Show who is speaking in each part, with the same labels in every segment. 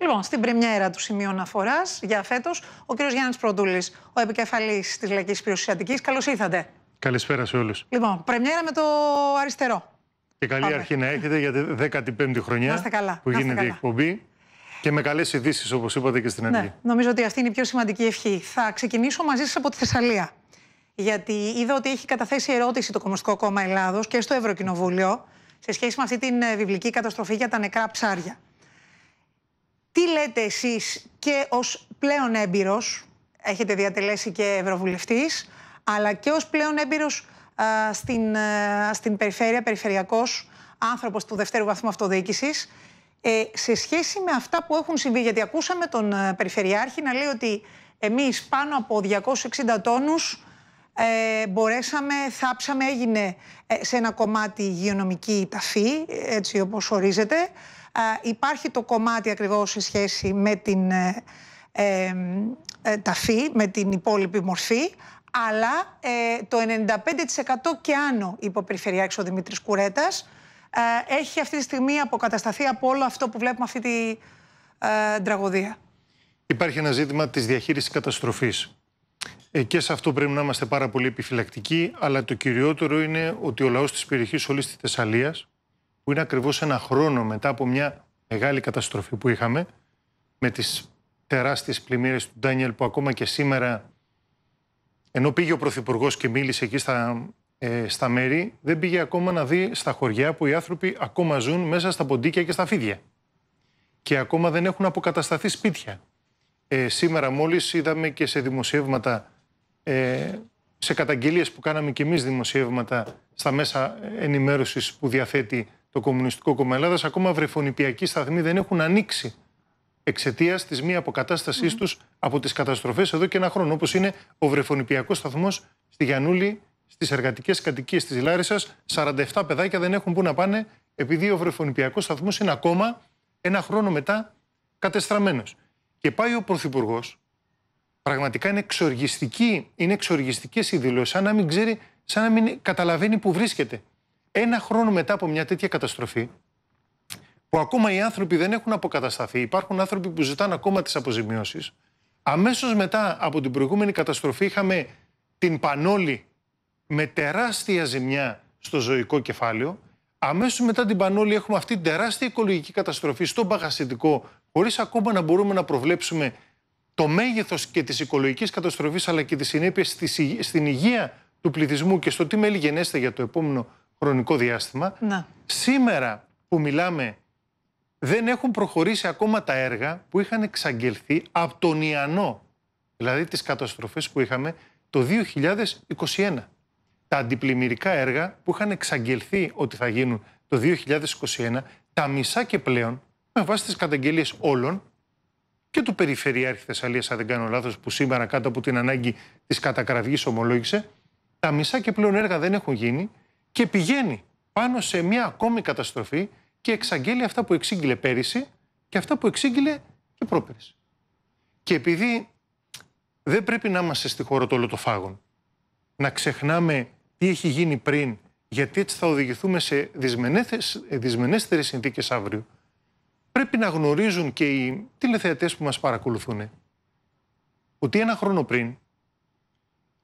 Speaker 1: Λοιπόν, στην πρεμιέρα του σημείου αναφοράς για φέτος, ο κ. Γιάννη Προντούλη, ο επικεφαλής της Λαϊκής Υπηρεσία Αττική. Καλώς ήρθατε.
Speaker 2: Καλησπέρα σε όλους.
Speaker 1: Λοιπόν, πρεμιέρα με το αριστερό.
Speaker 2: Και καλή Πάμε. αρχή να έχετε για τη 15η χρονιά καλά. που γίνεται η χρονια που γινεται η εκπομπη Και με καλές ειδήσεις, όπως είπατε και στην ναι, αρχή. Ναι,
Speaker 1: νομίζω ότι αυτή είναι η πιο σημαντική ευχή. Θα ξεκινήσω μαζί σας από τη Θεσσαλία. Γιατί είδα ότι έχει καταθέσει ερώτηση το Κομμουνιστικό Κόμμα Ελλάδος και στο Ευρωκοινοβούλιο σε σχέση με αυτή την ε, βιβλική καταστροφή για τα νεκρά ψάρια. Τι λέτε εσείς και ως πλέον έμπειρος, έχετε διατελέσει και ευρωβουλευτής, αλλά και ως πλέον έμπειρος στην, στην περιφέρεια, περιφερειακός άνθρωπος του δευτέρου βαθμού αυτοδιοίκησης, ε, σε σχέση με αυτά που έχουν συμβεί, γιατί ακούσαμε τον ε, Περιφερειάρχη να λέει ότι εμείς πάνω από 260 τόνους ε, μπορέσαμε, θάψαμε, έγινε ε, σε ένα κομμάτι υγειονομική ταφή, έτσι όπως ορίζεται, υπάρχει το κομμάτι ακριβώς σε σχέση με την ε, ε, ε, ταφή, με την υπόλοιπη μορφή, αλλά το 95% και άνω είπε ο Δημήτρης Κουρέτας έχει αυτή τη στιγμή αποκατασταθεί από όλο αυτό που βλέπουμε αυτή τη τραγωδία.
Speaker 2: Υπάρχει ένα ζήτημα της διαχείρισης καταστροφής. και σε αυτό πρέπει να είμαστε πάρα πολύ επιφυλακτικοί, αλλά το κυριότερο είναι ότι ο λαός της περιοχής όλης της Θεσσαλίας, που είναι ακριβώς ένα χρόνο μετά από μια μεγάλη καταστροφή που είχαμε, με τις τεράστιες πλημμύρες του Ντάνιελ που ακόμα και σήμερα, ενώ πήγε ο Πρωθυπουργός και μίλησε εκεί στα, ε, στα μέρη, δεν πήγε ακόμα να δει στα χωριά που οι άνθρωποι ακόμα ζουν μέσα στα ποντίκια και στα φίδια. Και ακόμα δεν έχουν αποκατασταθεί σπίτια. Ε, σήμερα μόλις είδαμε και σε δημοσιεύματα, ε, σε καταγγελίες που κάναμε και εμείς δημοσιεύματα στα μέσα ενημέρωσης που διαθέτει το Κομμουνιστικό Κόμμα Ελλάδας, ακόμα βρεφονιπιακοί σταθμοί δεν έχουν ανοίξει εξαιτίας της μη αποκατάστασής ναι. τους από τις καταστροφές εδώ και ένα χρόνο. Όπως είναι ο βρεφονιπιακός σταθμός στη Γιανούλη, στις εργατικές κατοικίες της Λάρισας. 47 παιδάκια δεν έχουν που να πάνε, επειδή ο βρεφονιπιακός σταθμός είναι ακόμα ένα χρόνο μετά κατεστραμμένος. Και πάει ο Πρωθυπουργός. Πραγματικά είναι εξοργιστική, είναι εξοργιστικές οι δηλώσεις, σαν να μην ξέρει, σαν να μην καταλαβαίνει που βρίσκεται ένα χρόνο μετά από μια τέτοια καταστροφή, που ακόμα οι άνθρωποι δεν έχουν αποκατασταθεί, υπάρχουν άνθρωποι που ζητάνε ακόμα τις αποζημιώσεις. Αμέσως μετά από την προηγούμενη καταστροφή, είχαμε την Πανόλη με τεράστια ζημιά στο ζωικό κεφάλαιο. Αμέσως μετά την Πανόλη, έχουμε αυτή την τεράστια οικολογική καταστροφή στον Παγασιτικό, χωρίς ακόμα να μπορούμε να προβλέψουμε το μέγεθος και της οικολογικής καταστροφής, αλλά και τις συνέπειες στην υγεία του πληθυσμού και στο τι μέλη γενέστε για το επόμενο χρονικό διάστημα. Να. Σήμερα που μιλάμε δεν έχουν προχωρήσει ακόμα τα έργα που είχαν εξαγγελθεί από τον ιανο, δηλαδή τις καταστροφές που είχαμε το 2021. Τα αντιπλημμυρικά έργα που είχαν εξαγγελθεί ότι θα γίνουν το 2021, τα μισά και πλέον, με βάση τις καταγγελίες όλων, και του Περιφερειάρχη Θεσσαλίας, αν δεν κάνω λάθος, που σήμερα κάτω από την ανάγκη της κατακραυγής ομολόγησε, τα μισά και πλέον έργα δεν έχουν γίνει και πηγαίνει πάνω σε μια ακόμη καταστροφή και εξαγγέλει αυτά που εξήγηλε πέρυσι και αυτά που εξήγηλε και πρόπερυσι. Και επειδή δεν πρέπει να είμαστε στη χώρα των λωτοφάγων, να ξεχνάμε τι έχει γίνει πριν, γιατί έτσι θα οδηγηθούμε σε δυσμενέστερες συνθήκες αύριο, πρέπει να γνωρίζουν και οι τηλεθεατές που μας παρακολουθούν ότι ένα χρόνο πριν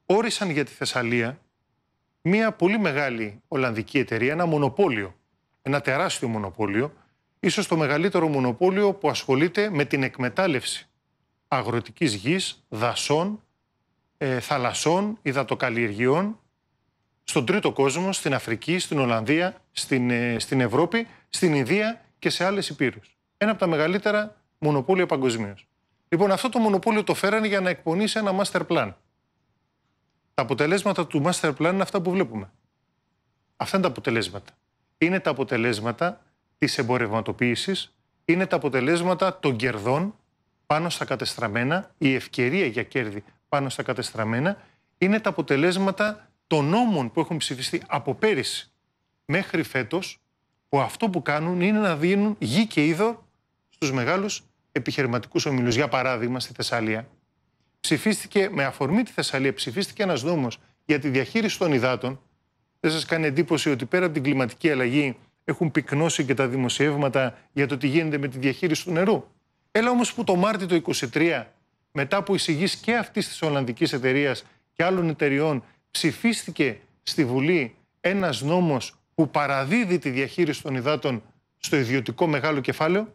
Speaker 2: όρισαν για τη Θεσσαλία μια πολύ μεγάλη Ολλανδική εταιρεία, ένα μονοπόλιο, ένα τεράστιο μονοπόλιο, ίσως το μεγαλύτερο μονοπόλιο που ασχολείται με την εκμετάλλευση αγροτικής γης, δασών, ε, θαλασσών, υδατοκαλλιεργειών, στον τρίτο κόσμο, στην Αφρική, στην Ολλανδία, στην, ε, στην Ευρώπη, στην Ινδία και σε άλλες υπήρους. Ένα από τα μεγαλύτερα μονοπόλια παγκοσμίως. Λοιπόν, αυτό το μονοπόλιο το φέρανε για να εκπονήσει ένα master plan. Τα αποτελέσματα του master plan είναι αυτά που βλέπουμε. Αυτά είναι τα αποτελέσματα. Είναι τα αποτελέσματα της εμπορευματοποίησης, είναι τα αποτελέσματα των κερδών πάνω στα κατεστραμμένα, η ευκαιρία για κέρδη πάνω στα κατεστραμμένα, είναι τα αποτελέσματα των νόμων που έχουν ψηφιστεί από πέρυσι μέχρι φέτος, που αυτό που κάνουν είναι να δίνουν γη και είδο στους μεγάλους επιχειρηματικούς ομιλού. Για παράδειγμα, στη Θεσσαλία, ψηφίστηκε, με αφορμή τη Θεσσαλία, ψηφίστηκε ένας νόμος για τη διαχείριση των υδάτων. Δεν σας κάνει εντύπωση ότι πέρα από την κλιματική αλλαγή έχουν πυκνώσει και τα δημοσιεύματα για το τι γίνεται με τη διαχείριση του νερού. Έλα όμως που το Μάρτιο του 2023, μετά από εισηγή και αυτής της Ολλανδικής εταιρείας και άλλων εταιριών, ψηφίστηκε στη Βουλή ένας νόμος που παραδίδει τη διαχείριση των υδάτων στο ιδιωτικό μεγάλο κεφάλαιο,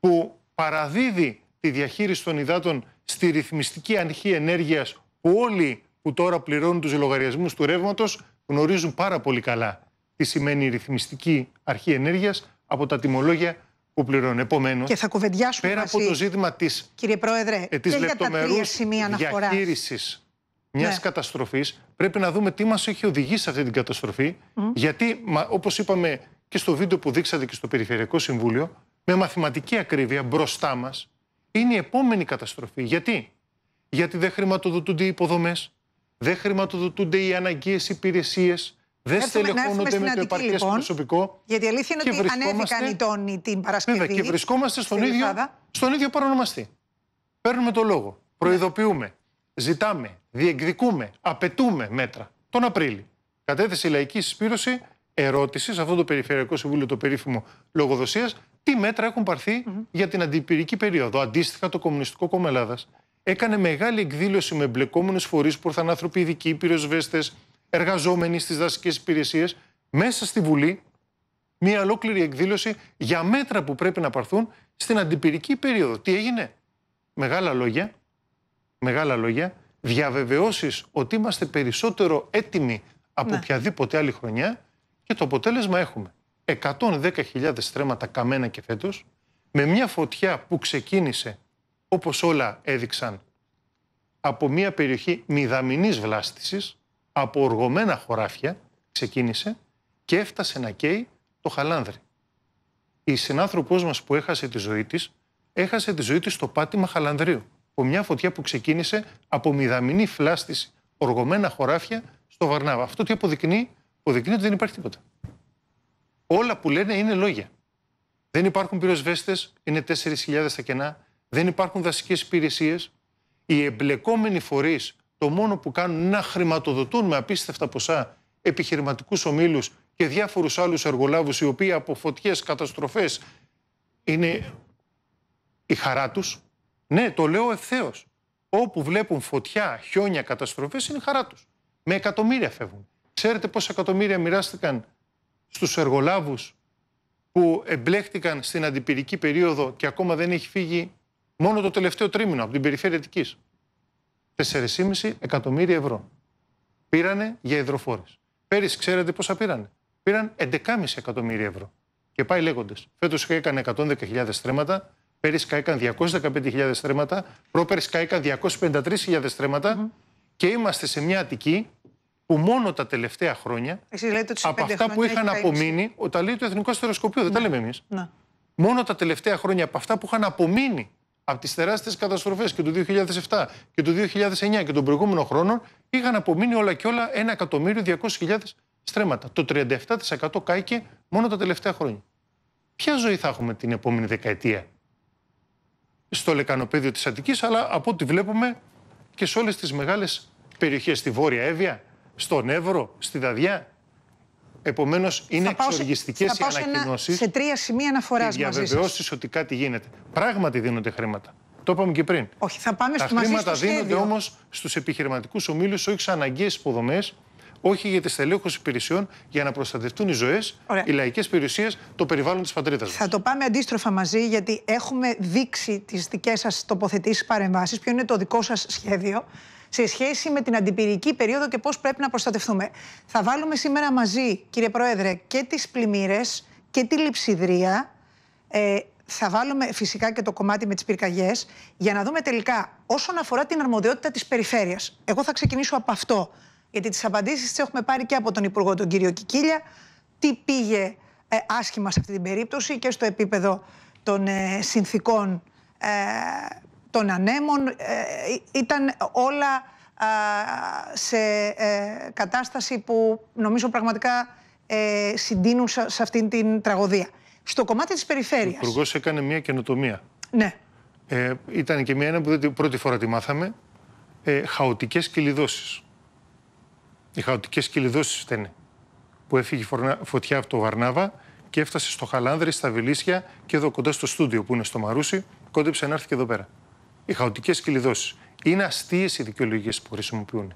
Speaker 2: που παραδίδει τη διαχείριση των υδάτων στη ρυθμιστική αρχή ενέργειας που όλοι που τώρα πληρώνουν τους λογαριασμούς του ρεύματος γνωρίζουν πάρα πολύ καλά τι σημαίνει η ρυθμιστική αρχή ενέργειας από τα τιμολόγια που πληρώνουν. Επομένως, και θα
Speaker 1: κουβεντιάσουμε πέρα από το
Speaker 2: ζήτημα της ε, της λεπτομερού διαχείρισης μιας ναι. καταστροφής, πρέπει να δούμε τι μας έχει οδηγήσει σε αυτή την καταστροφή. Γιατί, όπως είπαμε και στο βίντεο που δείξατε και στο Περιφερειακό Συμβούλιο, με μαθηματική ακρίβεια μπροστά μας είναι η επόμενη καταστροφή. Γιατί? Γιατί δεν χρηματοδοτούνται οι υποδομές, δεν χρηματοδοτούνται οι αναγκαίες υπηρεσίες, δεν στελεχώνονται με το επαρκές λοιπόν, προσωπικό.
Speaker 1: Γιατί η αλήθεια είναι ότι ανέβηκαν οι
Speaker 2: τόνοι την Παρασκευή. Βέβαια, και βρισκόμαστε στον ίδιο, στον ίδιο παρονομαστή. Παίρνουμε το λόγο. Ναι. Προειδοποιούμε. Ζητάμε. Διεκδικούμε. Απαιτούμε μέτρα. Τον Απρίλιο. Κατέθεση η λαϊκή συσπήρωση ερώτησης σε αυτό το Περιφερειακό Συμβούλιο, το περίφημο Λογοδοσίας, τι μέτρα έχουν πάρθει για την αντιπυρική περίοδο. Αντίστοιχα, το Κομμουνιστικό Κόμμα Ελλάδας έκανε μεγάλη εκδήλωση με εμπλεκόμενους φορείς που ήρθαν άνθρωποι ειδικοί, πυροσβέστες, εργαζόμενοι στις δασικές υπηρεσίες, μέσα στη Βουλή, μια ολόκληρη εκδήλωση για μέτρα που πρέπει να πάρθουν στην αντιπυρική περίοδο. Τι έγινε, μεγάλα λόγια, μεγάλα λόγια, διαβεβαιώσεις ότι είμαστε περισσότερο έτοιμοι από ναι. οποιαδήποτε άλλη χρονιά και το αποτέλεσμα έχουμε 110.000 στρέμματα καμένα και φέτος, με μια φωτιά που ξεκίνησε, όπως όλα έδειξαν, από μια περιοχή μηδαμινής βλάστησης, από οργωμένα χωράφια, ξεκίνησε και έφτασε να καίει το χαλάνδρι. Η συνάνθρωπός μας που έχασε τη ζωή της, έχασε τη ζωή της στο πάτημα χαλανδρίου, από μια φωτιά που ξεκίνησε από μηδαμινή φλάστηση, οργωμένα χωράφια στο Βαρνάβα. Αυτό τι αποδεικνύει ο ότι δεν υπάρχει τίποτα. Όλα που λένε είναι λόγια. Δεν υπάρχουν πυροσβέστες, είναι 4.000 τα κενά. Δεν υπάρχουν δασικές υπηρεσίες. Οι εμπλεκόμενοι φορείς το μόνο που κάνουν είναι να χρηματοδοτούν με απίστευτα ποσά επιχειρηματικούς ομίλους και διάφορους άλλους εργολάβους οι οποίοι από φωτιές, καταστροφές είναι η χαρά τους. Ναι, το λέω ευθέως. Όπου βλέπουν φωτιά, χιόνια, καταστροφές είναι η χαρά τους. Με εκατομμύρια φεύγουν. Ξέρετε πόσα εκατομμύρια μοιράστηκαν στους εργολάβους που εμπλέχτηκαν στην αντιπυρική περίοδο και ακόμα δεν έχει φύγει μόνο το τελευταίο τρίμηνο από την περιφέρεια Αττικής. 4,5 εκατομμύρια ευρώ πήρανε για υδροφόρες. Πέρυσι ξέρετε πόσα πήρανε. Πήραν 11,5 εκατομμύρια ευρώ. Και πάει λέγοντας. Φέτος έκανε 110.000 στρέμματα, πέρυσι καήκαν 215.000 στρέμματα, πρόπερυσι καίκαν 253.000 στρέμματα και είμαστε σε μια Αττική που μόνο τα τελευταία χρόνια από αυτά που είχαν απομείνει, ο, τα λέει το Εθνικό Αστεροσκοπείο, δεν ναι. τα λέμε εμείς. Ναι. Μόνο τα τελευταία χρόνια από αυτά που είχαν απομείνει από τις τεράστιες καταστροφές και του 2007 και του 2009 και των προηγούμενων χρόνων, είχαν απομείνει όλα και όλα 1.200.000 στρέμματα. Το 37% κάηκε μόνο τα τελευταία χρόνια. Ποια ζωή θα έχουμε την επόμενη δεκαετία στο λεκανοπέδιο της Αττικής, αλλά από ό,τι βλέπουμε και σε όλες τις μεγάλες περιοχές, στη Βόρεια Εύβοια, στον Εύρο, στη Δαδιά. Επομένως, είναι εξοργιστικέ οι ανακοινώσεις. Σε τρία σημεία αναφοράς μαζί διαβεβαιώσεις ότι κάτι γίνεται. Πράγματι δίνονται χρήματα. Το είπαμε και πριν.
Speaker 1: Όχι, θα πάμε Τα χρήματα στο δίνονται όμως
Speaker 2: στους επιχειρηματικούς ομίλους, όχι σε αναγκαίες υποδομές, όχι για τη στελέχωση υπηρεσιών, για να προστατευτούν οι ζωές, οι λαϊκές περιουσίες, το περιβάλλον της πατρίδας μα.
Speaker 1: Θα το πάμε αντίστροφα μαζί, γιατί έχουμε δείξει τις δικές σας τοποθετήσεις, παρεμβάσεις, ποιο είναι το δικό σας σχέδιο σε σχέση με την αντιπυρική περίοδο και πώς πρέπει να προστατευτούμε. Θα βάλουμε σήμερα μαζί, κύριε Πρόεδρε, και τις πλημμύρες και τη λειψιδρία. Ε, θα βάλουμε φυσικά και το κομμάτι με τις πυρκαγιές, για να δούμε τελικά όσον αφορά την αρμοδιότητα της περιφέρειας. Εγώ θα ξεκινήσω από αυτό. Γιατί τις απαντήσεις τις έχουμε πάρει και από τον Υπουργό, τον κύριο Κικίλια, τι πήγε ε, άσχημα σε αυτή την περίπτωση και στο επίπεδο των ε, συνθήκων ε, των ανέμων, ε, ήταν όλα σε ε, κατάσταση που νομίζω πραγματικά ε, συντείνουν σε αυτήν την τραγωδία. Στο κομμάτι της περιφέρειας...
Speaker 2: Ο υπουργός έκανε μια καινοτομία. Ναι. Ε, ήταν και μια που πρώτη φορά τη μάθαμε, ε, χαοτικές κυλιδώσεις. Οι χαοτικές κυλιδώσεις ήταν που έφυγε φωτιά από το Βαρνάβα και έφτασε στο Χαλάνδρη, στα Βιλίσια και εδώ κοντά στο στούντιο που είναι στο Μαρούσι, κόντεψε να έρθει και εδώ πέρα οι χαοτικές κλειδώσεις. Είναι αστείες οι δικαιολογίες που χρησιμοποιούν.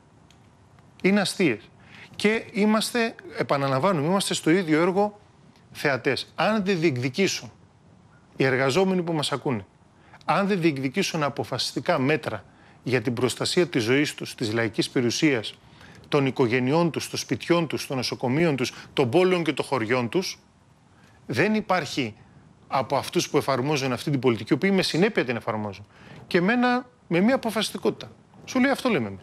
Speaker 2: Είναι αστείες. Και είμαστε, επαναλαμβάνουμε, είμαστε στο ίδιο έργο θεατές. Αν δεν διεκδικήσουν οι εργαζόμενοι που μας ακούνε, αν δεν διεκδικήσουν αποφασιστικά μέτρα για την προστασία της ζωής τους, της λαϊκής περιουσίας, των οικογενειών τους, των σπιτιών τους, των νοσοκομείων τους, των πόλεων και των χωριών τους, δεν υπάρχει από αυτούς που εφαρμόζουν αυτή την πολιτική, οι οποίοι με συνέπεια την εφαρμόζουν και με, με μια αποφασιστικότητα. Σου λέει αυτό λέμε εμείς.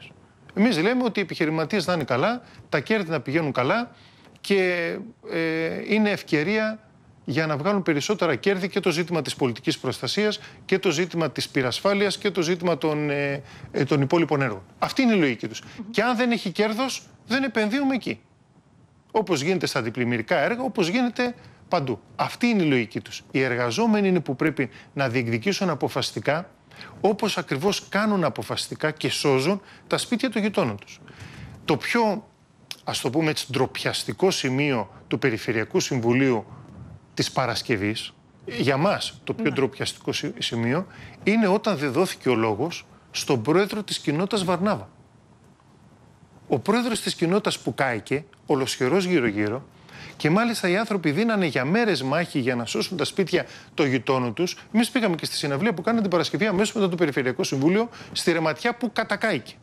Speaker 2: Εμεί λέμε ότι οι επιχειρηματίες να είναι καλά, τα κέρδη να πηγαίνουν καλά και ε, είναι ευκαιρία για να βγάλουν περισσότερα κέρδη και το ζήτημα της πολιτικής προστασίας και το ζήτημα της πυρασφάλειας και το ζήτημα των, ε, ε των υπόλοιπων έργων. Αυτή είναι η λογική τους. Mm Και αν δεν έχει κέρδος, δεν επενδύουμε εκεί. Όπως γίνεται στα διπλημμυρικά έργα, όπως γίνεται παντού. Αυτή είναι η λογική τους. Οι εργαζόμενοι είναι που πρέπει να διεκδικήσουν αποφασιστικά Όπως ακριβώς κάνουν αποφασιστικά και σώζουν τα σπίτια των γειτόνων τους. Το πιο ας το πούμε έτσι ντροπιαστικό σημείο του Περιφερειακού Συμβουλίου της Παρασκευής, για μας το πιο ναι. ντροπιαστικό σημείο, είναι όταν δεν ο λόγος στον πρόεδρο της κοινότητας Βαρνάβα. Ο πρόεδρος της κοινότητας που καηκε ολοσχερο ολοσχερός γύρω-γύρω, και μάλιστα οι άνθρωποι δίνανε για μέρες μάχη για να σώσουν τα σπίτια των γειτόνων τους. Εμείς πήγαμε και στη συναυλία που κάνανε την Παρασκευή αμέσως μετά το Περιφερειακό Συμβούλιο στη ρεματιά που κατακάηκε.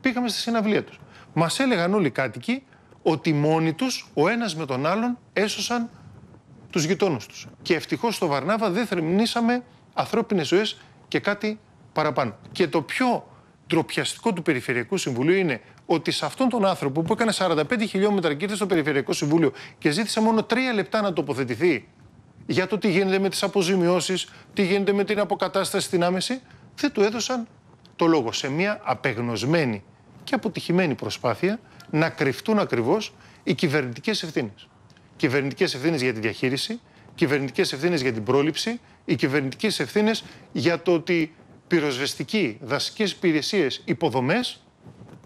Speaker 2: Πήγαμε στη συναυλία τους. Μας έλεγαν όλοι οι κάτοικοι ότι μόνοι τους, ο ένας με τον άλλον, έσωσαν τους γειτόνους τους. Και ευτυχώς στο Βαρνάβα δεν θερμνήσαμε ανθρώπινες ζωές και κάτι παραπάνω. Και το πιο ντροπιαστικό του Περιφερειακού Συμβουλίου είναι ότι σε αυτόν τον άνθρωπο που έκανε 45 χιλιόμετρα και ήρθε στο Περιφερειακό Συμβούλιο και ζήτησε μόνο τρία λεπτά να τοποθετηθεί για το τι γίνεται με τις αποζημιώσεις, τι γίνεται με την αποκατάσταση στην άμεση, δεν του έδωσαν το λόγο. Σε μια απεγνωσμένη και αποτυχημένη προσπάθεια να κρυφτούν ακριβώς οι κυβερνητικές ευθύνες. Κυβερνητικές ευθύνες για τη διαχείριση, κυβερνητικές ευθύνες για την πρόληψη, οι κυβερνητικές ευθύνες για το ότι πυροσβεστικοί, δασικές υπηρεσίες, υποδομές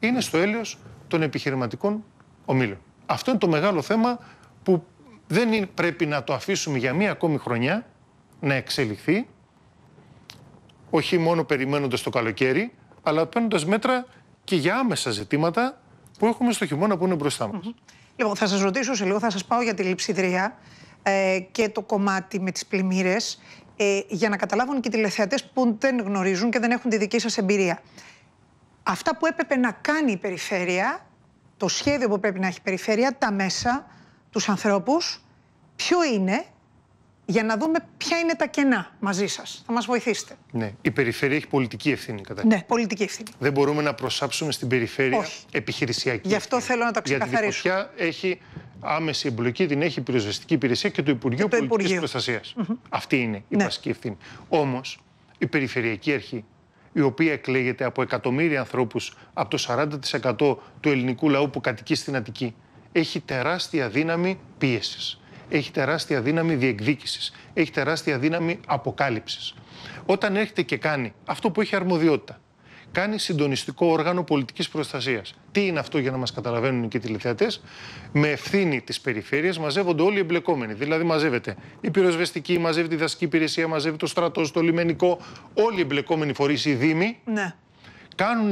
Speaker 2: είναι στο έλεος των επιχειρηματικών ομίλων. Αυτό είναι το μεγάλο θέμα που δεν πρέπει να το αφήσουμε για μία ακόμη χρονιά να εξελιχθεί, όχι μόνο περιμένοντας το καλοκαίρι, αλλά παίρνοντας μέτρα και για άμεσα ζητήματα που έχουμε στο χειμώνα που είναι μπροστά μας.
Speaker 1: Λοιπόν, θα σας ρωτήσω σε λίγο, θα σας πάω για τη λειψιδρία ε, και το κομμάτι με τις πλημμύρες, ε, για να καταλάβουν και οι τηλεθεατές που δεν γνωρίζουν και δεν έχουν τη δική σας εμπειρία αυτά που έπρεπε να κάνει η περιφέρεια, το σχέδιο που πρέπει να έχει η περιφέρεια, τα μέσα, τους ανθρώπους, ποιο είναι, για να δούμε ποια είναι τα κενά μαζί σας. Θα μας βοηθήσετε.
Speaker 2: Ναι. Η περιφέρεια έχει πολιτική ευθύνη, κατά Ναι,
Speaker 1: πολιτική ευθύνη.
Speaker 2: Δεν μπορούμε να προσάψουμε στην περιφέρεια Όχι. επιχειρησιακή. Γι' αυτό
Speaker 1: θέλω να τα ξεκαθαρίσω. Γιατί η έχει
Speaker 2: άμεση εμπλοκή, την έχει η πυροσβεστική υπηρεσία και το Υπουργείο Πολιτική Προστασία. Αυτή είναι η ναι. βασική ευθύνη. Όμως, η περιφερειακή αρχή η οποία εκλέγεται από εκατομμύρια ανθρώπους από το 40% του ελληνικού λαού που κατοικεί στην Αττική, έχει τεράστια δύναμη πίεσης. Έχει τεράστια δύναμη διεκδίκησης. Έχει τεράστια δύναμη αποκάλυψης. Όταν έρχεται και κάνει αυτό που έχει αρμοδιότητα, κάνει συντονιστικό όργανο πολιτικής προστασίας. Τι είναι αυτό για να μας καταλαβαίνουν και οι τηλεθεατές. Με ευθύνη της περιφέρειας μαζεύονται όλοι οι εμπλεκόμενοι. Δηλαδή, μαζεύεται η πυροσβεστική, μαζεύεται η δασική υπηρεσία, μαζεύεται το στρατός, το λιμενικό. Όλοι οι εμπλεκόμενοι φορείς, οι Δήμοι. Ναι. Κάνουν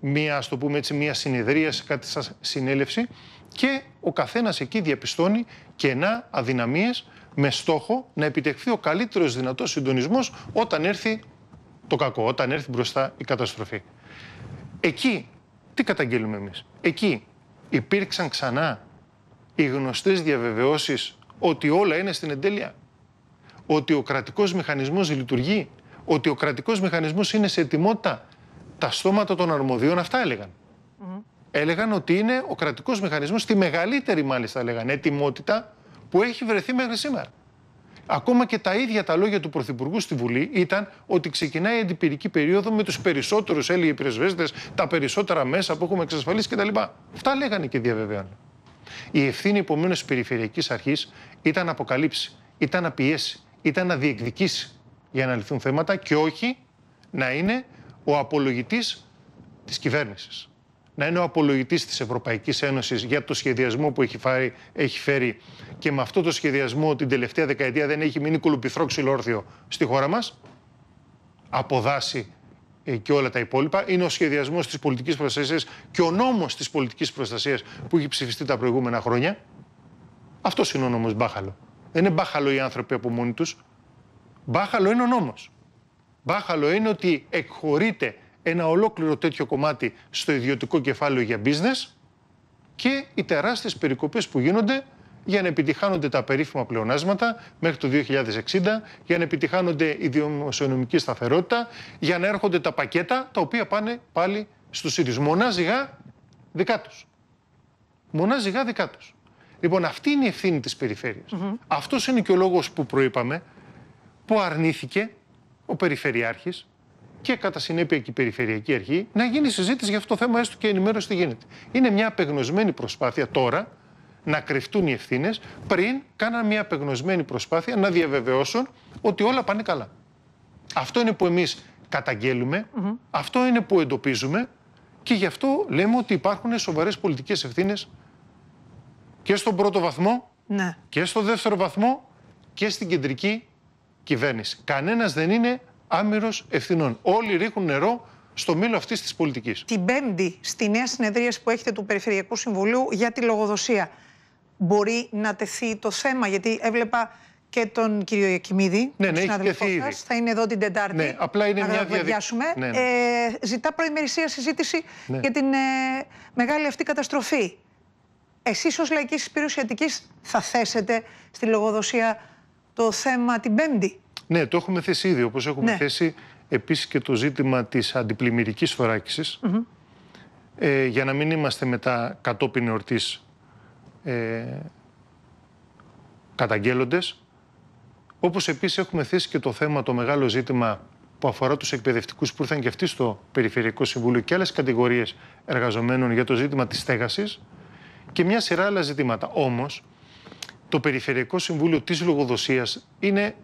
Speaker 2: μία, συνεδρία το πούμε συνεδρίαση, κάτι σαν συνέλευση και ο καθένας εκεί διαπιστώνει κενά αδυναμίες με στόχο να επιτευχθεί ο καλύτερος δυνατός συντονισμός όταν έρθει το κακό, όταν έρθει μπροστά η καταστροφή. Εκεί τι καταγγέλουμε εμείς. Εκεί υπήρξαν ξανά οι γνωστές διαβεβαιώσεις ότι όλα είναι στην εντέλεια. Ότι ο κρατικός μηχανισμός λειτουργεί. Ότι ο κρατικός μηχανισμός είναι σε ετοιμότητα. Τα στόματα των αρμοδίων αυτά έλεγαν. Έλεγαν ότι είναι ο κρατικός μηχανισμός τη μεγαλύτερη μάλιστα έλεγαν ετοιμότητα που έχει βρεθεί μέχρι σήμερα. Ακόμα και τα ίδια τα λόγια του Πρωθυπουργού στη Βουλή ήταν ότι ξεκινάει η αντιπυρική περίοδο με τους περισσότερους Έλληνες πρεσβέστε, τα περισσότερα μέσα που έχουμε εξασφαλίσει κτλ. Αυτά λέγανε και διαβεβαίωνε. Η ευθύνη επομένω τη Περιφερειακή Αρχή ήταν να αποκαλύψει, ήταν να πιέσει, ήταν να διεκδικήσει για να λυθούν θέματα και όχι να είναι ο απολογητής της κυβέρνησης να είναι ο απολογητής της Ευρωπαϊκής Ένωσης για το σχεδιασμό που έχει, φάει, έχει φέρει και με αυτό το σχεδιασμό την τελευταία δεκαετία δεν έχει μείνει κολουπιθρό ξυλόρθιο στη χώρα μας. δάση ε, και όλα τα υπόλοιπα. Είναι ο σχεδιασμός της πολιτικής προστασίας και ο νόμος της πολιτικής προστασίας που έχει ψηφιστεί τα προηγούμενα χρόνια. Αυτός είναι ο νόμος Μπάχαλο. Δεν είναι Μπάχαλο οι άνθρωποι από μόνοι τους. Μπάχαλο είναι ο νόμος. Μπάχαλο είναι ότι εκχωρείται ένα ολόκληρο τέτοιο κομμάτι στο ιδιωτικό κεφάλαιο για business και οι τεράστιες περικοπές που γίνονται για να επιτυχάνονται τα περίφημα πλεονάσματα μέχρι το 2060, για να επιτυχάνονται η δημοσιονομική σταθερότητα, για να έρχονται τα πακέτα τα οποία πάνε πάλι στους ίδιους. Μονάζιγα δικά τους. Μονάζιγα δικά τους. Λοιπόν, αυτή είναι η ευθύνη της περιφέρειας. Mm Αυτός είναι και ο λόγος που προείπαμε, που αρνήθηκε ο Περιφερειάρχης, και κατά συνέπεια και η Περιφερειακή Αρχή να γίνει συζήτηση για αυτό το θέμα, έστω και ενημέρωση τι γίνεται. Είναι μια απεγνωσμένη προσπάθεια τώρα να κρυφτούν οι ευθύνες, πριν κάναν μια απεγνωσμένη προσπάθεια να διαβεβαιώσουν ότι όλα πάνε καλά. Αυτό είναι που εμείς καταγγέλουμε, αυτό είναι που εντοπίζουμε και γι' αυτό λέμε ότι υπάρχουν σοβαρές πολιτικές ευθύνες και στον πρώτο βαθμό ναι. και στο δεύτερο βαθμό και στην κεντρική κυβέρνηση. Κανένας δεν είναι
Speaker 1: άμυρος ευθυνών. Όλοι ρίχνουν νερό στο μήλο αυτής της πολιτικής. Την Πέμπτη, στη νέα συνεδρίαση που έχετε του Περιφερειακού Συμβουλίου για τη λογοδοσία, μπορεί να τεθεί το θέμα, γιατί έβλεπα και τον κύριο Γιακημίδη, ναι, ναι, τεθεί σας, θα είναι εδώ την Τετάρτη. Ναι, απλά είναι μια διαδικασία. ναι. ναι. ε, ζητά προημερησία συζήτηση ναι. για την ε, μεγάλη αυτή καταστροφή. Εσείς ως Λαϊκής Υπήρου θα θέσετε στη λογοδοσία το θέμα την Πέμπτη.
Speaker 2: Ναι, το έχουμε θέσει ήδη, όπως έχουμε ναι. θέσει επίσης και το ζήτημα της αντιπλημμυρικής φοράκισης. ε, για να μην είμαστε μετά κατόπιν εορτής ε, καταγγέλλοντες, όπως επίσης έχουμε θέσει και το θέμα, το μεγάλο ζήτημα που αφορά τους εκπαιδευτικούς που ήρθαν και αυτοί στο Περιφερειακό Συμβούλιο και άλλες κατηγορίες εργαζομένων για το ζήτημα της στέγασης και μια σειρά άλλα ζητήματα. Όμως, το Περιφερειακό Συμβούλιο της Λογοδοσίας είναι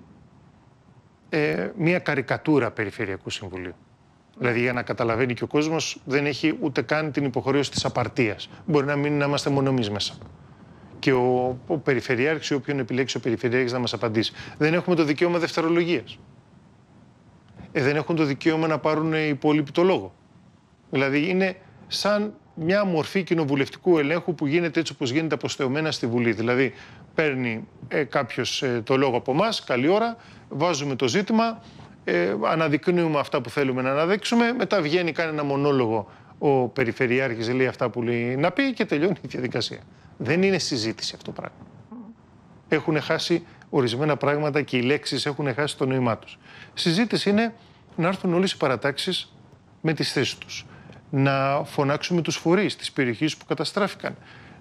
Speaker 2: ε, μία καρικατούρα Περιφερειακού Συμβουλίου. Δηλαδή, για να καταλαβαίνει και ο κόσμος, δεν έχει ούτε καν την υποχρέωση της απαρτίας. Μπορεί να μην να είμαστε μόνο εμείς μέσα. Και ο, ο Περιφερειάρχης, όποιον επιλέξει ο Περιφερειάρχης να μας απαντήσει. Δεν έχουμε το δικαίωμα δευτερολογίας. Ε, δεν έχουν το δικαίωμα να πάρουν οι υπόλοιποι το λόγο. Δηλαδή, είναι σαν μια μορφή κοινοβουλευτικού ελέγχου που γίνεται έτσι όπως γίνεται αποστεωμένα στη Βουλή. Δηλαδή, παίρνει ε, κάποιος ε, το λόγο από εμάς. Καλή ώρα. Βάζουμε το ζήτημα. Ε, αναδεικνύουμε αυτά που θέλουμε να αναδείξουμε. Μετά βγαίνει, κάνει ένα μονόλογο ο Περιφερειάρχης, λέει αυτά που λέει να πει και τελειώνει η διαδικασία. Δεν είναι συζήτηση αυτό το πράγμα. Έχουν χάσει ορισμένα πράγματα και οι λέξεις έχουν χάσει το νόημά τους. Συζήτηση είναι να έρθουν όλες οι παρατάξεις με τις θέσεις τους. Να φωνάξουμε τους φορείς της περιοχής που καταστράφηκαν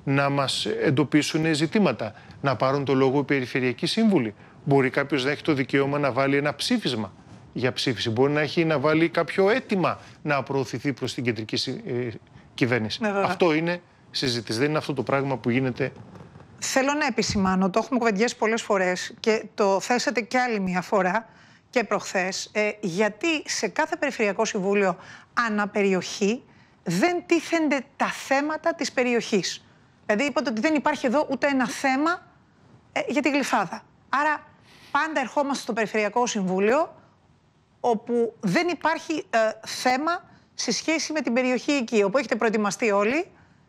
Speaker 2: να μας εντοπίσουν ζητήματα, να πάρουν το λόγο οι περιφερειακοί σύμβουλοι. Μπορεί κάποιος να έχει το δικαίωμα να βάλει ένα ψήφισμα για ψήφιση. Μπορεί να έχει να βάλει κάποιο αίτημα να προωθηθεί προς την κεντρική ε, κυβέρνηση. Ναι, αυτό είναι συζήτηση. Δεν είναι αυτό το πράγμα που γίνεται
Speaker 1: Θέλω να επισημάνω, το έχουμε κουβεντιάσει πολλές φορές και το θέσατε κι άλλη μια φορά και προχθές, ε, γιατί σε κάθε Περιφερειακό Συμβούλιο αναπεριοχή δεν τίθενται τα θέματα της περιοχής. Δηλαδή είπατε ότι δεν υπάρχει εδώ ούτε ένα θέμα ε, για τη γλυφάδα. Άρα πάντα ερχόμαστε στο Περιφερειακό Συμβούλιο όπου δεν υπάρχει ε, θέμα σε σχέση με την περιοχή εκεί, όπου έχετε προετοιμαστεί όλοι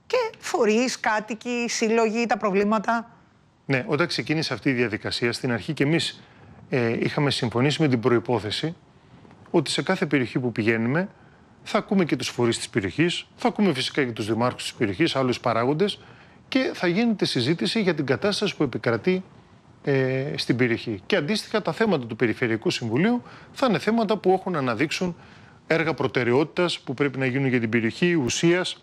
Speaker 1: και φορείς, κάτοικοι, σύλλογοι, τα προβλήματα.
Speaker 2: Ναι, όταν ξεκίνησε αυτή η διαδικασία, στην αρχή και εμείς ε, είχαμε συμφωνήσει με την προϋπόθεση ότι σε κάθε περιοχή που πηγαίνουμε θα ακούμε και τους φορείς της περιοχής, θα ακούμε φυσικά και τους δημάρχους της περιοχής, άλλους παράγοντες και θα γίνεται συζήτηση για την κατάσταση που επικρατεί ε, στην περιοχή. Και αντίστοιχα τα θέματα του Περιφερειακού Συμβουλίου θα είναι θέματα που έχουν να αναδείξουν έργα προτεραιότητας που πρέπει να γίνουν για την περιοχή, ουσίας,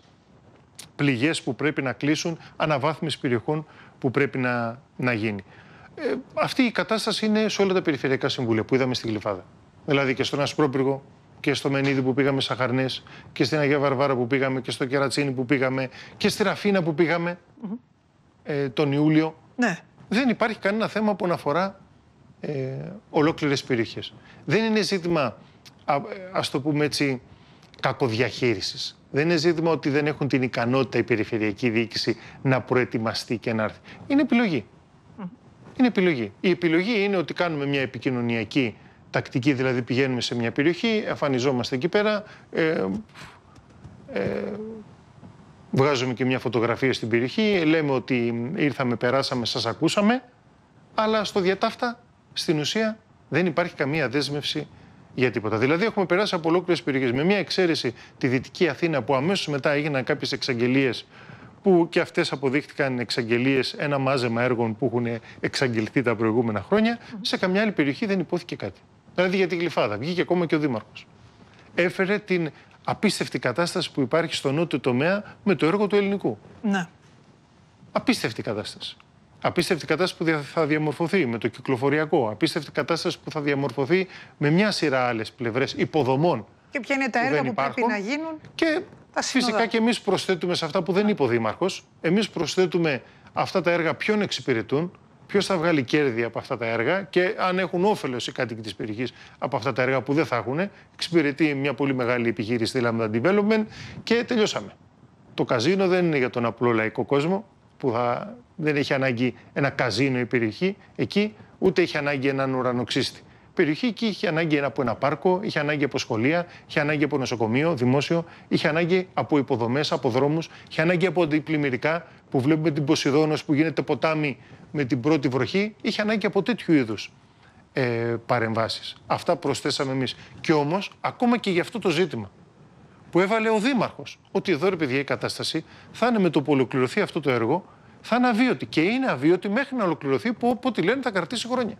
Speaker 2: πληγές που πρέπει να κλείσουν, αναβάθμιση περιοχών που πρέπει να, να γίνει. Ε, αυτή η κατάσταση είναι σε όλα τα περιφερειακά συμβούλια που είδαμε στην Κλειφάδα. Δηλαδή και στον Ασπρόπυργο, και στο Μενίδη που πήγαμε χαρνές, και στην Αγία Βαρβάρα που πήγαμε και στο Κερατσίνη που πήγαμε και στη Ραφίνα που πήγαμε mm τον Ιούλιο. Ναι. Δεν υπάρχει κανένα θέμα που να αφορά ε, ολόκληρες περιοχές. Δεν είναι ζήτημα, α, ε, ας το πούμε έτσι, κακοδιαχείρισης. Δεν είναι ζήτημα ότι δεν έχουν την ικανότητα η περιφερειακή διοίκηση να προετοιμαστεί και να έρθει. Είναι επιλογή. Είναι επιλογή. Η επιλογή είναι ότι κάνουμε μια επικοινωνιακή τακτική, δηλαδή πηγαίνουμε σε μια περιοχή, εμφανιζόμαστε εκεί πέρα, ε, ε, βγάζουμε και μια φωτογραφία στην περιοχή, λέμε ότι ήρθαμε, περάσαμε, σας ακούσαμε, αλλά στο διατάφτα, στην ουσία, δεν υπάρχει καμία δέσμευση για τίποτα. Δηλαδή, έχουμε περάσει από ολόκληρες περιοχές. Με μια εξαίρεση τη Δυτική Αθήνα, που αμέσως μετά έγιναν κάποιες εξαγγελίες, που και αυτές αποδείχτηκαν εξαγγελίες, ένα μάζεμα έργων που έχουν εξαγγελθεί τα προηγούμενα χρόνια. Σε καμιά άλλη περιοχή δεν υπόθηκε κάτι. Δηλαδή για την Γλυφάδα. Βγήκε ακόμα και ο Δήμαρχος. Έφερε την απίστευτη κατάσταση που υπάρχει στο νότιο τομέα με το έργο του ελληνικού. Ναι. Απίστευτη κατάσταση. Απίστευτη κατάσταση που θα διαμορφωθεί με το κυκλοφοριακό. Απίστευτη κατάσταση που θα διαμορφωθεί με μια σειρά άλλες πλευρές υποδομών.
Speaker 1: Και ποια είναι τα έργα που, που πρέπει να γίνουν.
Speaker 2: Και φυσικά και εμείς προσθέτουμε σε αυτά που δεν είπε ο Δήμαρχος. Εμείς προσθέτουμε αυτά τα έργα ποιον εξυπηρετούν, ποιος θα βγάλει κέρδη από αυτά τα έργα και αν έχουν όφελος οι κάτοικοι της περιοχής από αυτά τα έργα που δεν θα έχουν. Εξυπηρετεί μια πολύ μεγάλη επιχείρηση, δηλαδή τη Lambda Development και τελειώσαμε. Το καζίνο δεν είναι για τον απλό λαϊκό κόσμο που θα, δεν έχει ανάγκη ένα καζίνο η περιοχή εκεί, ούτε έχει ανάγκη έναν ουρανοξύστη περιοχή και είχε ανάγκη από ένα πάρκο, είχε ανάγκη από σχολεία, είχε ανάγκη από νοσοκομείο, δημόσιο, είχε ανάγκη από υποδομές, από δρόμους, είχε ανάγκη από αντιπλημμυρικά που βλέπουμε την Ποσειδόνος που γίνεται ποτάμι με την πρώτη βροχή, είχε ανάγκη από τέτοιου είδους ε, παρεμβάσεις. Αυτά προσθέσαμε εμείς. Και όμως, ακόμα και για αυτό το ζήτημα που έβαλε ο Δήμαρχος, ότι εδώ ρε παιδιά η κατάσταση θα είναι με το που ολοκληρωθεί αυτό το έργο, θα είναι αβίωτη. Και είναι αβίωτη μέχρι να ολοκληρωθεί, που όποτε λένε θα κρατήσει χρόνια.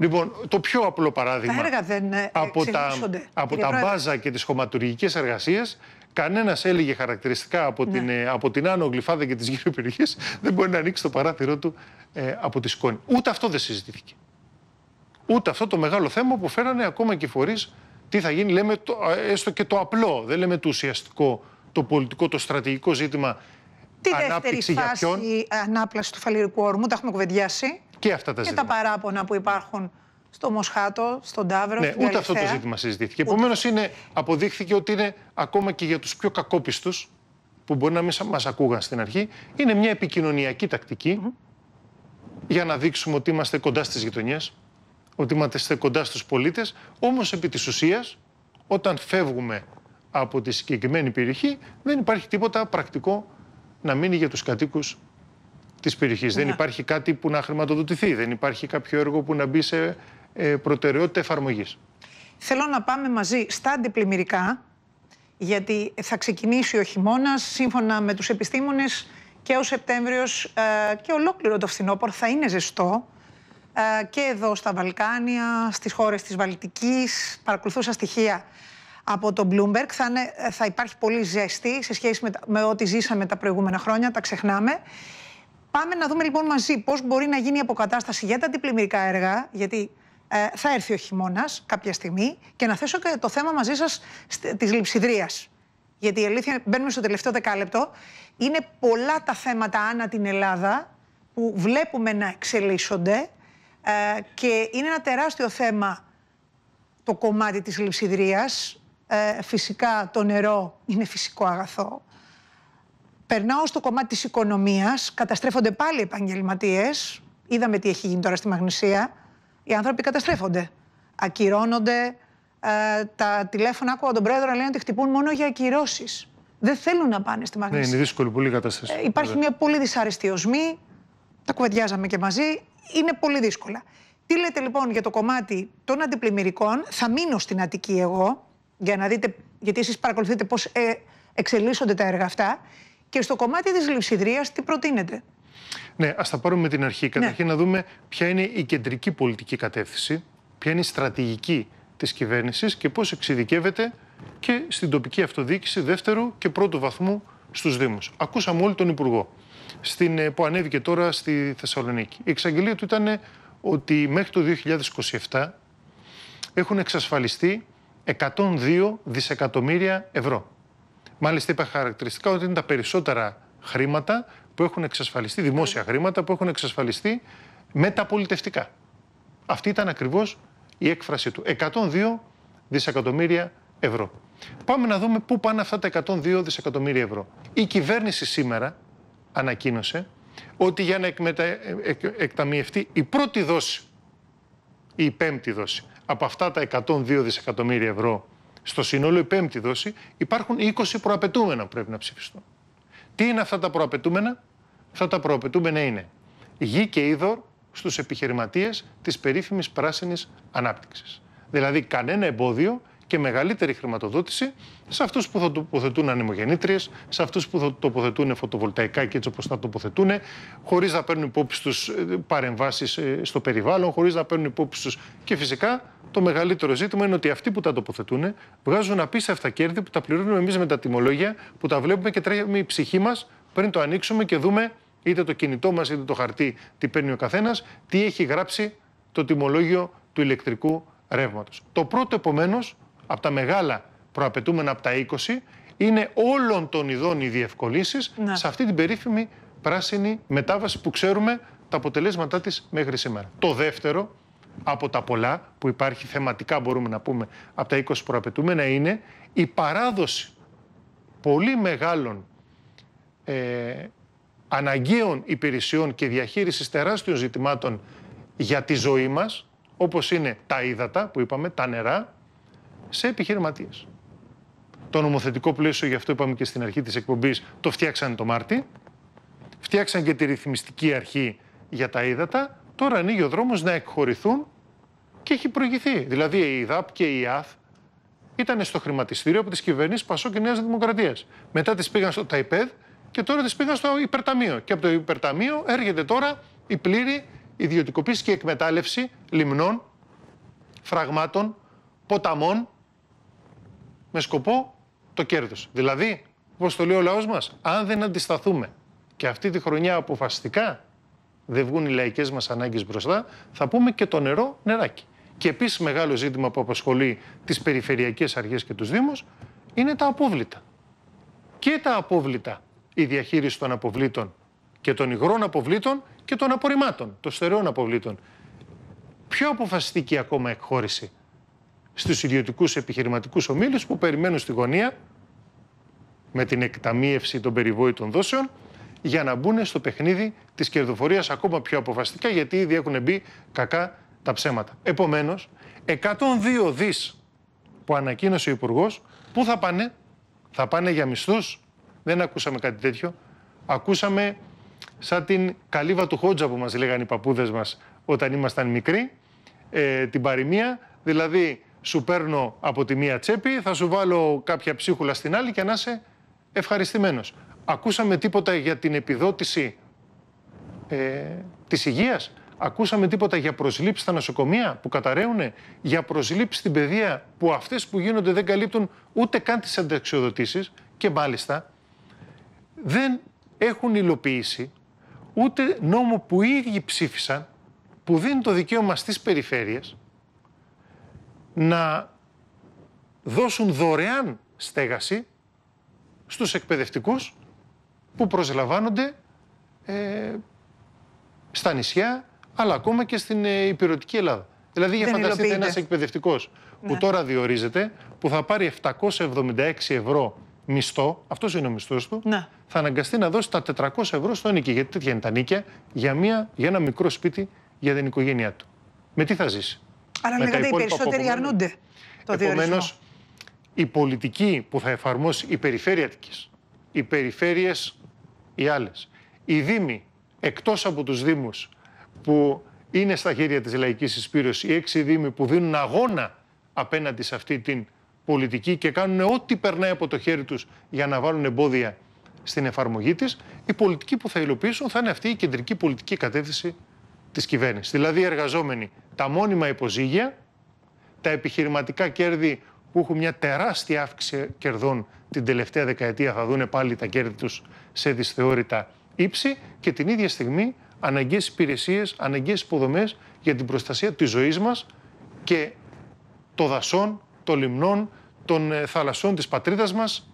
Speaker 2: Λοιπόν, το πιο απλό παράδειγμα. Τα έργα δεν ε, από τα, από τα μπάζα και τις χωματουργικές εργασίες, κανένας έλεγε χαρακτηριστικά από, ναι. την, ε, από την Άνω Γλυφάδα και τις γύρω περιοχέ, δεν μπορεί να ανοίξει το παράθυρό του ε, από τη σκόνη. Ούτε αυτό δεν συζητήθηκε. Ούτε αυτό το μεγάλο θέμα που φέρανε ακόμα και φορείς τι θα γίνει, λέμε το, έστω και το απλό, δεν λέμε το ουσιαστικό, το πολιτικό, το στρατηγικό ζήτημα.
Speaker 1: Τι ανάπτυξη δεύτερη φάση για ποιον. ανάπλαση του φαλυρικού όρμου, τα έχουμε κουβεντιάσει
Speaker 2: και αυτά τα τα
Speaker 1: παράπονα που υπάρχουν στο Μοσχάτο, στον Ταύρος. Ναι, στην ούτε αυτό το ζήτημα συζητήθηκε. Επομένω,
Speaker 2: αποδείχθηκε ότι είναι ακόμα και για τους πιο κακόπιστους, που μπορεί να μην μας ακούγαν στην αρχή, είναι μια επικοινωνιακή τακτική για να δείξουμε ότι είμαστε κοντά στις γειτονιές, ότι είμαστε κοντά στους πολίτες. Όμως, επί της ουσίας, όταν φεύγουμε από τη συγκεκριμένη περιοχή, δεν υπάρχει τίποτα πρακτικό να μείνει για τους κατοικού της περιοχής. Δεν ναι. υπάρχει κάτι που να χρηματοδοτηθεί, δεν υπάρχει κάποιο έργο που να μπει σε ε, προτεραιότητα εφαρμογής.
Speaker 1: Θέλω να πάμε μαζί στα αντιπλημμυρικά, γιατί θα ξεκινήσει ο χειμώνας σύμφωνα με τους επιστήμονες και ο Σεπτέμβριος ε, και ολόκληρο το φθινόπωρο θα είναι ζεστό ε, και εδώ στα Βαλκάνια, στις χώρες της Βαλτικής, παρακολουθούσα στοιχεία από τον Bloomberg. Θα, θα υπάρχει πολύ ζέστη σε σχέση με, με ό,τι ζήσαμε τα προηγούμενα χρόνια, τα ξεχνάμε. Πάμε να δούμε λοιπόν μαζί πώς μπορεί να γίνει η αποκατάσταση για τα αντιπλημμυρικά έργα, γιατί ε, θα έρθει ο χειμώνας κάποια στιγμή και να θέσω και το θέμα μαζί σας της λειψιδρίας. Γιατί η αλήθεια, μπαίνουμε στο τελευταίο δεκάλεπτο, είναι πολλά τα θέματα ανά την Ελλάδα που βλέπουμε να εξελίσσονται ε, και είναι ένα τεράστιο θέμα το κομμάτι της λειψιδρίας. Ε, φυσικά το νερό είναι φυσικό αγαθό. Περνάω στο κομμάτι της οικονομίας, καταστρέφονται πάλι οι επαγγελματίες. Είδαμε τι έχει γίνει τώρα στη Μαγνησία. Οι άνθρωποι καταστρέφονται. Ακυρώνονται. Ε, τα τηλέφωνα άκουγα τον πρόεδρο να λένε ότι χτυπούν μόνο για ακυρώσεις. Δεν θέλουν να πάνε στη Μαγνησία. Ναι, είναι
Speaker 2: δύσκολη πολύ η κατάσταση. Ε, υπάρχει μια
Speaker 1: πολύ δυσάρεστη οσμή. Τα κουβεντιάζαμε και μαζί. Είναι πολύ δύσκολα. Τι λέτε λοιπόν για το κομμάτι των αντιπλημμυρικών. Θα μείνω στην Αττική εγώ, για να δείτε, γιατί εσείς παρακολουθείτε πώς ε, εξελίσσονται τα έργα αυτά. Και στο κομμάτι της λειψιδρίας, τι προτείνεται.
Speaker 2: Ναι, ας τα πάρουμε με την αρχή. Ναι. Καταρχήν να δούμε ποια είναι η κεντρική πολιτική κατεύθυνση, ποια είναι η στρατηγική της κυβέρνησης και πώς εξειδικεύεται και στην τοπική αυτοδιοίκηση δεύτερου και πρώτου βαθμού στους Δήμους. Ακούσαμε όλοι τον Υπουργό στην, ε, που ανέβηκε τώρα στη Θεσσαλονίκη. Η εξαγγελία του ήταν ότι μέχρι το 2027 έχουν εξασφαλιστεί 102 δισεκατομμύρια ευρώ. Μάλιστα, είπα χαρακτηριστικά ότι είναι τα περισσότερα χρήματα που έχουν εξασφαλιστεί, δημόσια χρήματα που έχουν εξασφαλιστεί μεταπολιτευτικά. Αυτή ήταν ακριβώς η έκφρασή του. 102 δισεκατομμύρια ευρώ. Πάμε να δούμε πού πάνε αυτά τα 102 δισεκατομμύρια ευρώ. Η κυβέρνηση σήμερα ανακοίνωσε ότι για να εκμετα... Ε, εκταμιευτεί η πρώτη δόση ή πέμπτη δόση από αυτά τα 102 δισεκατομμύρια ευρώ στο σύνολο, η πέμπτη δόση, υπάρχουν 20 προαπαιτούμενα που πρέπει να ψηφιστούν. Τι είναι αυτά τα προαπαιτούμενα, Αυτά τα προαπαιτούμενα είναι γη και είδωρ στους επιχειρηματίες της περίφημης πράσινης ανάπτυξης. Δηλαδή κανένα εμπόδιο και μεγαλύτερη χρηματοδότηση σε αυτούς που θα τοποθετούν ανεμογεννήτριες, σε αυτούς που θα τοποθετούν φωτοβολταϊκά και έτσι όπως θα τοποθετούν, χωρίς να παίρνουν υπόψη τους ε, παρεμβάσεις ε, στο περιβάλλον, χωρίς να παίρνουν υπόψη τους και φυσικά το μεγαλύτερο ζήτημα είναι ότι αυτοί που τα τοποθετούν βγάζουν απίστευτα κέρδη που τα πληρώνουμε εμείς με τα τιμολόγια, που τα βλέπουμε και τρέχουμε η ψυχή μας πριν το ανοίξουμε και δούμε είτε το κινητό μας είτε το χαρτί τι παίρνει ο καθένας, τι έχει γράψει το τιμολόγιο του ηλεκτρικού ρεύματος. Το πρώτο επομένως από τα μεγάλα προαπαιτούμενα από τα 20 είναι όλων των ειδών οι διευκολύνσεις ναι. σε αυτή την περίφημη πράσινη μετάβαση που ξέρουμε τα αποτελέσματά της μέχρι σήμερα. Το δεύτερο από τα πολλά που υπάρχει θεματικά μπορούμε να πούμε από τα 20 προαπαιτούμενα είναι η παράδοση πολύ μεγάλων ε, αναγκαίων υπηρεσιών και διαχείρισης τεράστιων ζητημάτων για τη ζωή μας, όπως είναι τα ύδατα που είπαμε, τα νερά, σε επιχειρηματίες. Το νομοθετικό πλαίσιο, γι' αυτό είπαμε και στην αρχή της εκπομπής, το φτιάξαν το Μάρτι. Φτιάξαν και τη ρυθμιστική αρχή για τα ύδατα. Τώρα ανοίγει ο δρόμος να εκχωρηθούν και έχει προηγηθεί. Δηλαδή η ΙΔΑΠ και η ΙΑΘ ήταν στο χρηματιστήριο από τις κυβερνήσεις Πασό και Νέας Δημοκρατίας. Μετά τις πήγαν στο ΤΑΙΠΕΔ και τώρα τις πήγαν στο Υπερταμείο. Και από το Υπερταμείο έρχεται τώρα η πλήρη ιδιωτικοποίηση και εκμετάλλευση λιμνών, φραγμάτων, ποταμών με σκοπό το κέρδος. Δηλαδή, όπω το λέει ο λαός μας, αν δεν αντισταθούμε και αυτή τη χρονιά αποφασιστικά δεν βγουν οι λαϊκές μας ανάγκες μπροστά, θα πούμε και το νερό νεράκι. Και επίσης, μεγάλο ζήτημα που απασχολεί τις περιφερειακές αρχές και τους Δήμους είναι τα απόβλητα. Και τα απόβλητα, η διαχείριση των αποβλήτων και των υγρών αποβλήτων και των απορριμμάτων, των στερεών αποβλήτων. Πιο αποφασιστική ακόμα εκχώρηση στους ιδιωτικούς επιχειρηματικούς ομίλους που περιμένουν στη γωνία με την εκταμίευση των περιβόητων δόσεων για να μπουν στο παιχνίδι της κερδοφορίας ακόμα πιο αποφασιστικά, γιατί ήδη έχουν μπει κακά τα ψέματα. Επομένως, 102 δις που ανακοίνωσε ο Υπουργός, πού θα πάνε, θα πάνε για μισθούς. Δεν ακούσαμε κάτι τέτοιο. Ακούσαμε σαν την καλύβα του Χότζα που μας λέγανε οι παππούδες μας όταν ήμασταν μικροί, ε, την παροιμία, δηλαδή σου παίρνω από τη μία τσέπη, θα σου βάλω κάποια ψίχουλα στην άλλη και να είσαι ευχαριστημένος. Ακούσαμε τίποτα για την επιδότηση ε, της υγείας. Ακούσαμε τίποτα για προσλήψεις στα νοσοκομεία που καταραίουν, για προσλήψεις στην παιδεία που αυτές που γίνονται δεν καλύπτουν ούτε καν τις ανταξιοδοτήσεις και μάλιστα δεν έχουν υλοποιήσει ούτε νόμο που οι ίδιοι ψήφισαν που δίνει το δικαίωμα στις περιφέρειες να δώσουν δωρεάν στέγαση στους εκπαιδευτικούς που προσλαμβάνονται ε, στα νησιά, αλλά ακόμα και στην ε, υπηρετική Ελλάδα. Δηλαδή, για φανταστείτε ένας εκπαιδευτικός που ναι. τώρα διορίζεται, που θα πάρει 776 ευρώ μισθό, αυτός είναι ο μισθός του, ναι. θα αναγκαστεί να δώσει τα 400 ευρώ στον νίκη. Γιατί τέτοια είναι τα νίκια για, μια, για ένα μικρό σπίτι για την οικογένειά του. Με τι θα ζήσει. Αλλά λέγατε οι περισσότεροι αρνούνται το διορισμό. η πολιτική που θα εφαρμόσει η περιφέρεια τη, οι περιφέρειες οι άλλες. οι δήμοι εκτός από τους Δήμους που είναι στα χέρια της Λαϊκής Εισπήρωσης, οι έξι δήμοι που δίνουν αγώνα απέναντι σε αυτή την πολιτική και κάνουν ό,τι περνάει από το χέρι τους για να βάλουν εμπόδια στην εφαρμογή της, η πολιτική που θα υλοποιήσουν θα είναι αυτή η κεντρική πολιτική κατεύθυνση της κυβέρνησης. Δηλαδή οι εργαζόμενοι τα μόνιμα υποζύγια, τα επιχειρηματικά κέρδη που έχουν μια τεράστια αύξηση κερδών την τελευταία δεκαετία θα δούνε πάλι τα κέρδη τους σε δυσθεώρητα ύψη και την ίδια στιγμή αναγκαίες υπηρεσίες, αναγκαίες υποδομές για την προστασία της ζωής μας και των δασών, των λιμνών, των θαλασσών της πατρίδας μας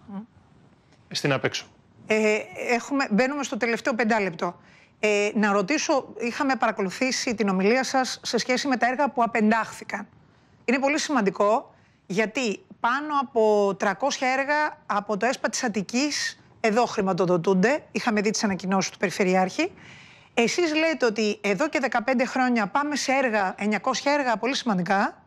Speaker 2: στην απέξω.
Speaker 1: Ε, έχουμε, μπαίνουμε στο τελευταίο πεντάλεπτο. Ε, να ρωτήσω, είχαμε παρακολουθήσει την ομιλία σας σε σχέση με τα έργα που απεντάχθηκαν. Είναι πολύ σημαντικό γιατί πάνω από 300 έργα από το ΕΣΠΑ της Αττικής εδώ χρηματοδοτούνται. Είχαμε δει τις ανακοινώσεις του Περιφερειάρχη. Εσείς λέτε ότι εδώ και 15 χρόνια πάμε σε έργα, 900 έργα πολύ σημαντικά,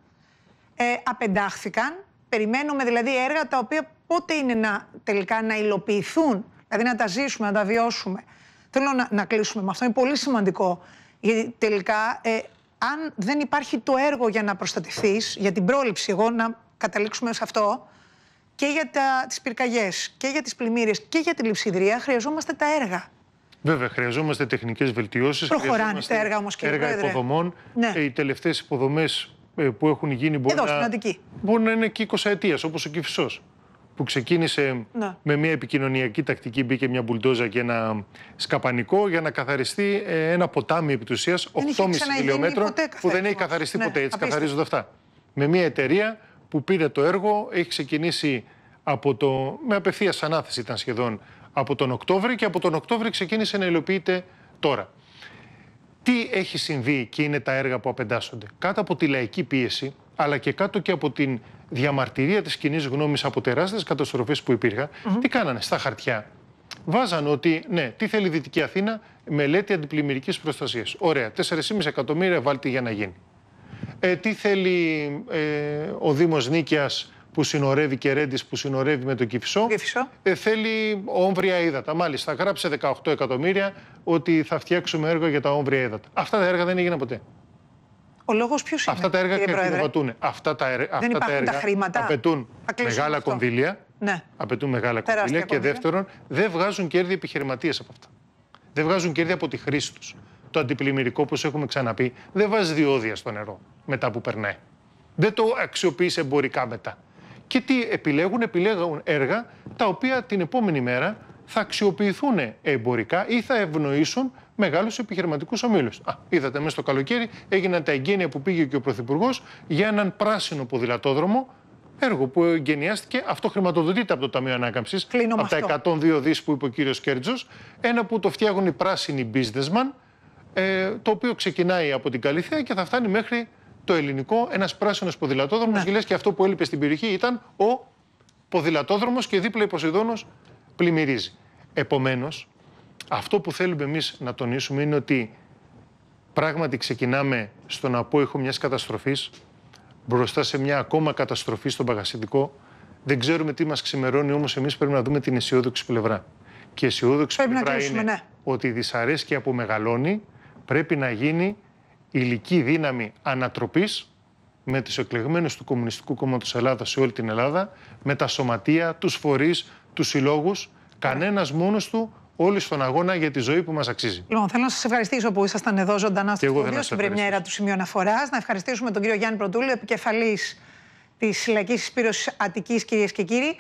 Speaker 1: ε, απεντάχθηκαν. Περιμένουμε δηλαδή έργα τα οποία πότε είναι να, τελικά να υλοποιηθούν, δηλαδή να τα ζήσουμε, να τα βιώσουμε. Θέλω να, να κλείσουμε με αυτό. Είναι πολύ σημαντικό. Γιατί τελικά, ε, αν δεν υπάρχει το έργο για να προστατευτείς, για την πρόληψη, εγώ να καταλήξουμε σε αυτό, και για τις πυρκαγιές και για τις πλημμύρες και για τη λειψιδρία, χρειαζόμαστε τα έργα.
Speaker 2: Βέβαια, χρειαζόμαστε τεχνικές βελτιώσεις. Προχωράνε τα έργα
Speaker 1: όμως και Έργα πρόεδρε.
Speaker 2: υποδομών. Ναι. Ε, οι τελευταίες υποδομές ε, που έχουν γίνει μπορεί, Εδώ, να... είναι και 20 ετίας, όπως ο Κυφισός που ξεκίνησε ναι. με μια επικοινωνιακή τακτική. Μπήκε μια μπουλντόζα και ένα σκαπανικό για να καθαριστεί ε, ένα ποτάμι επί 8,5 χιλιόμετρο, που δεν έχει καθαριστεί ναι, ποτέ. Έτσι καθαρίζονται αυτά. Με μια εταιρεία που πήρε το έργο, έχει ξεκινήσει από το, με απευθείας ανάθεση ήταν σχεδόν από τον Οκτώβρη και από τον Οκτώβρη ξεκίνησε να υλοποιείται τώρα. Τι έχει συμβεί και είναι τα έργα που απεντάσσονται. Κάτω από τη λαϊκή πίεση, αλλά και κάτω και από την διαμαρτυρία της κοινής γνώμης από τεράστιες καταστροφές που υπήρχαν, τι κάνανε στα χαρτιά. βάζανε ότι, ναι, τι θέλει η Δυτική Αθήνα, μελέτη αντιπλημμυρικής προστασίας. Ωραία, 4,5 εκατομμύρια βάλτε για να γίνει. Ε, τι θέλει ε, ο Δήμος Νίκαια που συνορεύει και Ρέντις που συνορεύει με τον Κυφισό. Ε, θέλει όμβρια ύδατα. Μάλιστα, γράψε 18 εκατομμύρια ότι θα φτιάξουμε έργο για τα όμβρια ύδατα. Αυτά τα έργα δεν έγιναν ποτέ. Ο λόγος ποιος Αυτά τα έργα Αυτά τα, αυτά τα έργα τα ναι. απαιτούν μεγάλα κονδύλια. Ναι. μεγάλα Και δεύτερον, δεν βγάζουν κέρδη επιχειρηματίες από αυτά. Δεν βγάζουν κέρδη από τη χρήση τους. Το αντιπλημμυρικό, όπως έχουμε ξαναπεί, δεν βάζει διόδια στο νερό μετά που περνάει. Δεν το αξιοποιείς εμπορικά μετά. Και τι επιλέγουν, επιλέγουν έργα τα οποία την επόμενη μέρα θα αξιοποιηθούν εμπορικά ή θα ευνοήσουν μεγάλους επιχειρηματικούς ομίλους. Α, είδατε, μέσα στο καλοκαίρι έγιναν τα εγγένεια που πήγε και ο Πρωθυπουργός για έναν πράσινο ποδηλατόδρομο. Έργο που εγγενιάστηκε, αυτό χρηματοδοτείται από το Ταμείο Ανάκαμψης, από τα 102 δις που είπε ο κύριος Κέρτζος. Ένα που το φτιάχνουν οι πράσινοι businessmen, ε, το οποίο ξεκινάει από την Καλυθέα και θα φτάνει μέχρι το ελληνικό. Ένας πράσινος ποδηλατόδρομος. Ναι. Και και αυτό που έλειπε στην περιοχή ήταν ο ποδηλατόδρομος και δίπλα η Ποσειδόνο πλημμυρίζει. Επομένως, αυτό που θέλουμε εμείς να τονίσουμε είναι ότι πράγματι ξεκινάμε στον απόϊχο μιας καταστροφής, μπροστά σε μια ακόμα καταστροφή στον Παγασιτικό. Δεν ξέρουμε τι μας ξημερώνει, όμως εμείς πρέπει να δούμε την αισιόδοξη πλευρά. Και η αισιόδοξη πρέπει πλευρά να είναι ναι. ότι η δυσαρέσκεια που μεγαλώνει πρέπει να γίνει ηλική δύναμη ανατροπής με τις εκλεγμένου του Κομμουνιστικού Κόμματος Ελλάδας σε όλη την Ελλάδα, με τα σωματεία, τους φορείς, τους συλλόγους, κανένας μόνος του όλοι στον αγώνα για τη ζωή που μας αξίζει.
Speaker 1: Λοιπόν, θέλω να σας ευχαριστήσω που ήσασταν εδώ ζωντανά
Speaker 2: στο βιβλίο στην πρεμιέρα
Speaker 1: του Σημείου Αναφοράς. Να ευχαριστήσουμε τον κύριο Γιάννη Πρωτούλου, επικεφαλής της Λαϊκή Υπήρωση Αττικής, κυρίες και κύριοι.